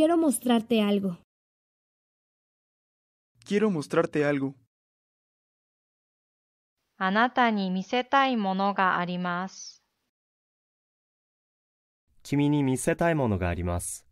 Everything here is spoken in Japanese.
Quiero mostrarte algo. Quiero mostrarte algo. あなたに見せたいものがあります。君に見せたいものがあります。